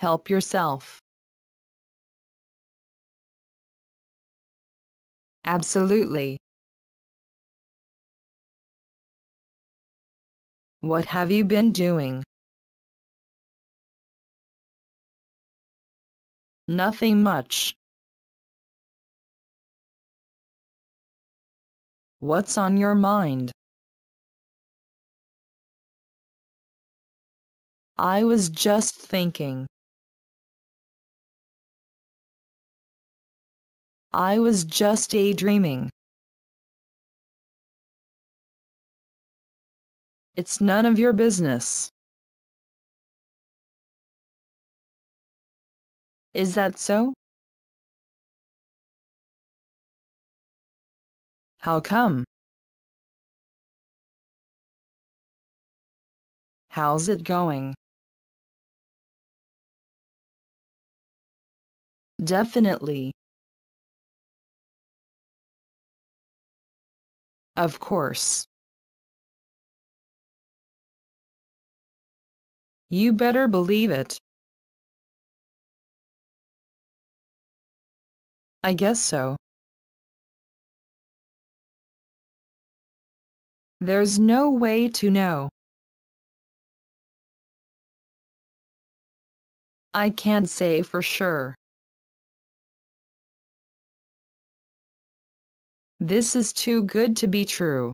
Help yourself. Absolutely. What have you been doing? Nothing much. What's on your mind? I was just thinking. I was just daydreaming. It's none of your business. Is that so? How come? How's it going? Definitely. Of course. You better believe it. I guess so. There's no way to know. I can't say for sure. This is too good to be true.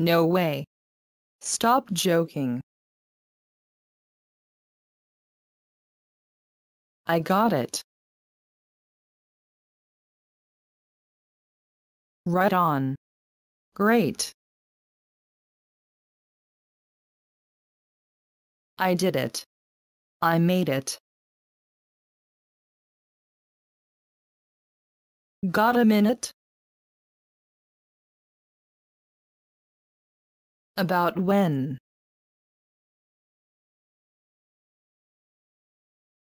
No way. Stop joking. I got it. Right on. Great. I did it. I made it. Got a minute? About when?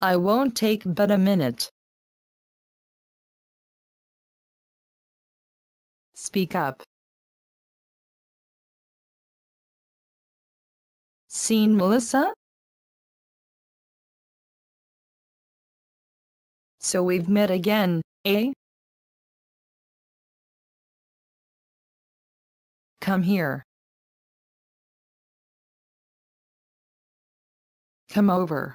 I won't take but a minute. Speak up. Seen Melissa? So we've met again, eh? Come here. Come over.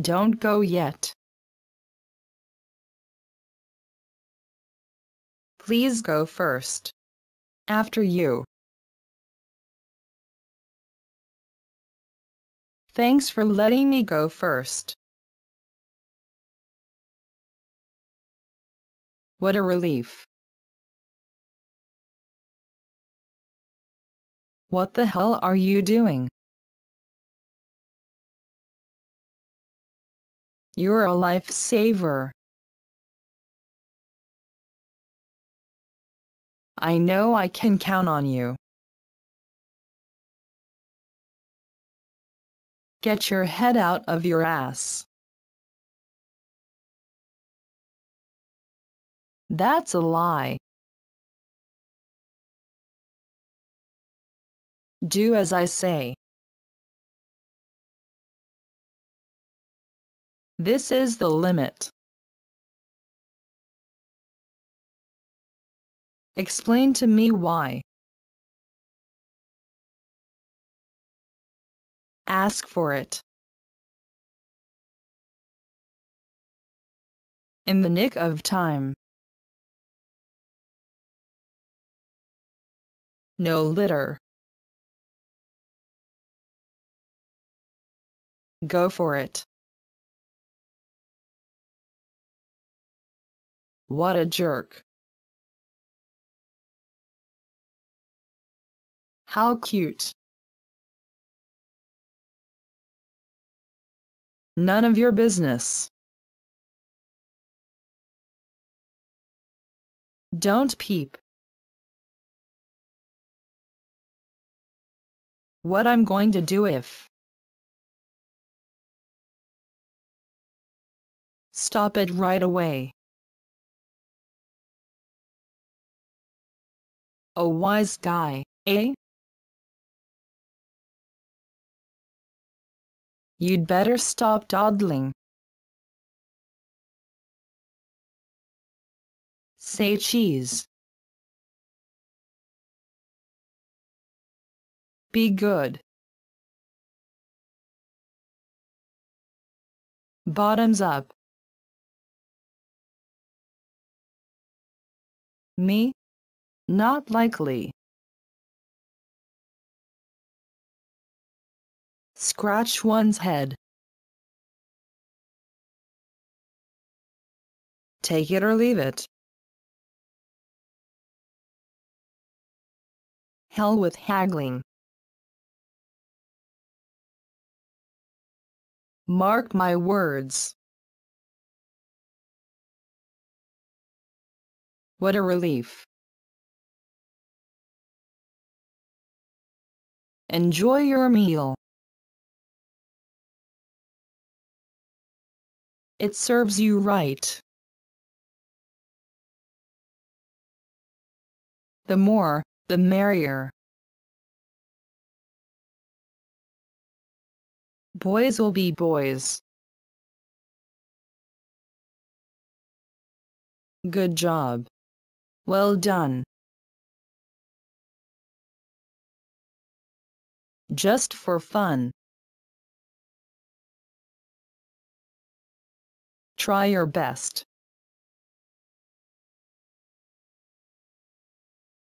Don't go yet. Please go first. After you. Thanks for letting me go first. What a relief. What the hell are you doing? You're a lifesaver. I know I can count on you. Get your head out of your ass. that's a lie. Do as I say. This is the limit. Explain to me why. Ask for it. In the nick of time. no litter. Go for it. What a jerk. How cute. None of your business. Don't peep. what I'm going to do if. Stop it right away. A wise guy, eh? You'd better stop dawdling. Say cheese. Be good. Bottoms up. Me? Not likely. Scratch one's head. Take it or leave it. Hell with haggling. Mark my words. What a relief. Enjoy your meal. It serves you right. The more, the merrier. Boys will be boys. Good job. Well done. Just for fun. Try your best.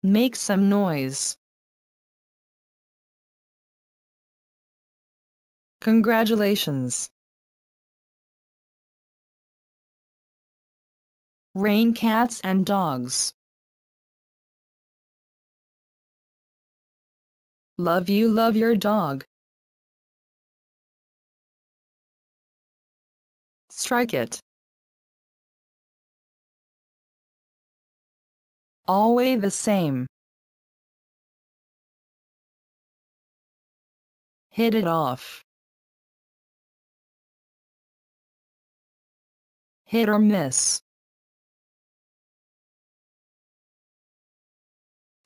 Make some noise. Congratulations. Rain cats and dogs. Love you love your dog. Strike it. Always the same. Hit it off. Hit or miss.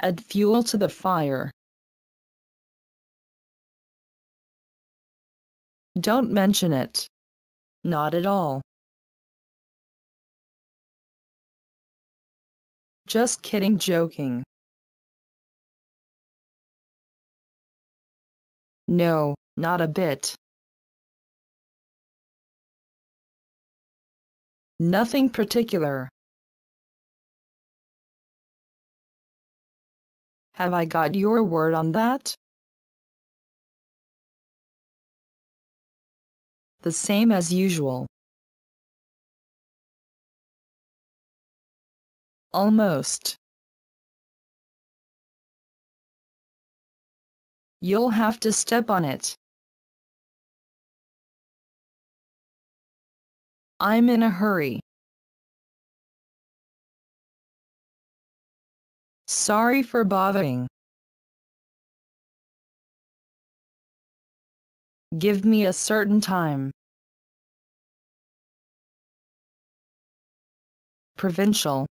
Add fuel to the fire. Don't mention it. Not at all. Just kidding, joking. No, not a bit. nothing particular. Have I got your word on that? The same as usual. Almost. You'll have to step on it. I'm in a hurry. Sorry for bothering. Give me a certain time. Provincial.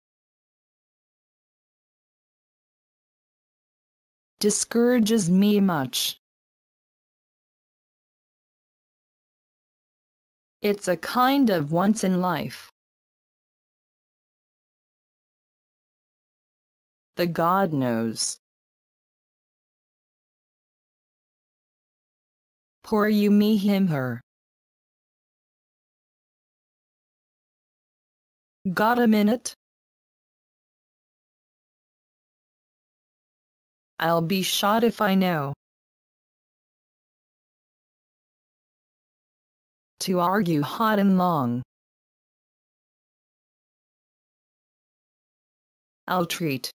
Discourages me much. It's a kind of once in life. The God knows. Poor you me him her. Got a minute? I'll be shot if I know. to argue hot and long. I'll treat.